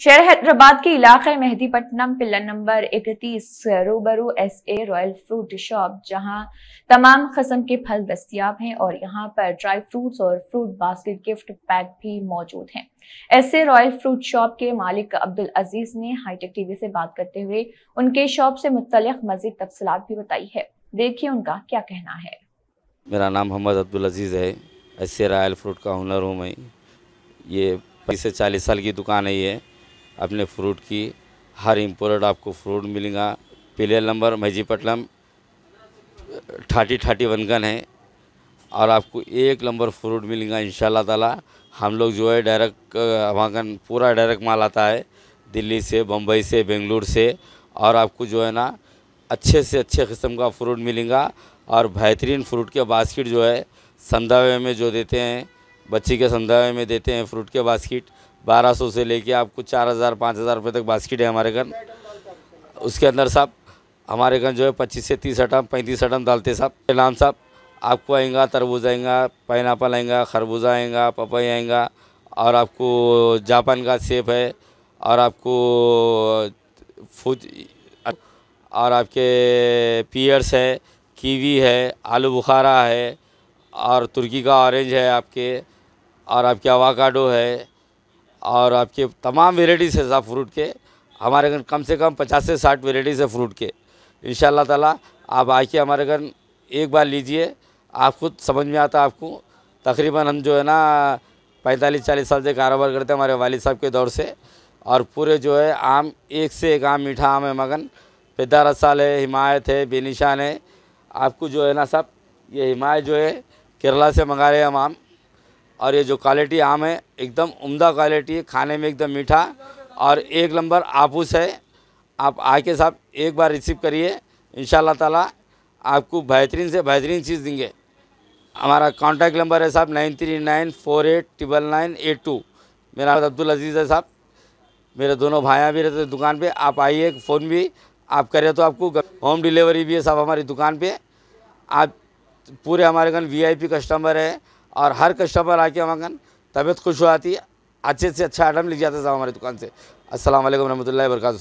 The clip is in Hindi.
शहर हैदराबाद के इलाके मेहदीपट्टनम पिल्ला नंबर 31 रूबरू S A royal fruit shop जहां तमाम कस्म के फल दस्तियाब हैं और यहां पर ड्राई फ्रूट्स और फ्रूट बास्केट गिफ्ट पैक भी मौजूद हैं S A royal fruit shop के मालिक अब्दुल अजीज ने हाईटेक टीवी से बात करते हुए उनके शॉप से मुतल मजीद तफसलत भी बताई है देखिए उनका क्या कहना है मेरा नाम मोहम्मद अब्दुल अजीज़ है एस ए रॉयल फ्रूट का हुनर हूँ मैं ये से चालीस साल की दुकान है ये अपने फ्रूट की हर इम्पोर्ट आपको फ्रूट मिलेगा पीले नंबर थर्टी थर्टी वन वनगन है और आपको एक नंबर फ्रूट मिलेगा इन ताला हम लोग जो है डायरेक्ट वहाँ का पूरा डायरेक्ट माल आता है दिल्ली से बम्बई से बेंगलुरु से और आपको जो है ना अच्छे से अच्छे किस्म का फ्रूट मिलेगा और बेहतरीन फ्रूट के बास्किट जो है संधावे में जो देते हैं बच्ची के संधावे में देते हैं फ्रूट के बास्किट बारह सौ से लेके आपको चार हज़ार पाँच हज़ार रुपये तक बास्किट है हमारे घर उसके अंदर साहब हमारे घर जो है पच्चीस से तीस आइटम पैंतीस आइटम डालते साहब नाम साहब आपको आएगा तरबूज आएगा पाइनापल आएगा खरबूजा आएगा पपाई आएगा और आपको जापान का सेब है और आपको फूज और आपके पियर्स है कीवी है आलू बुखारा है और तुर्की का ऑरेंज है आपके और आपके अवाकाडो है और आपके तमाम वेराइटीज़ है साहब फ्रूट के हमारे घर कम से कम पचास से साठ वेराइटीज़ है फ्रूट के इन ताला आप आके हमारे घर एक बार लीजिए आप खुद समझ में आता आपको तकरीबन हम जो है ना पैंतालीस चालीस साल से कारोबार करते हैं हमारे वालिद साहब के दौर से और पूरे जो है आम एक से एक आम मीठा आम है मगन पैदा रसाल है हिमायत है बेनिशान है आपको जो है ना साहब ये हिमायत जो है केरला से मंगा रहे हैं हम आम और ये जो क्वालिटी आम है एकदम उम्दा क्वालिटी है खाने में एकदम मीठा और एक नंबर आपूस है आप आके साहब एक बार रिसीव करिए इन ताला आपको बेहतरीन से बेहतरीन चीज़ देंगे हमारा कॉन्टैक्ट नंबर है साहब nine three nine four eight triple nine eight two मेरा नाम अब्दुल अजीज़ है साहब मेरे दोनों भाइयाँ भी रहते दुकान पे आप आइए फ़ोन भी आप करें तो आपको होम डिलीवरी भी है साहब हमारी दुकान पे आप पूरे हमारे घर वीआईपी कस्टमर है और हर कस्टमर आके मंगन तबीयत खुश हो जाती है अच्छे से अच्छा आइटम लिख जाता है हमारी दुकान से असल वरहमल वर्क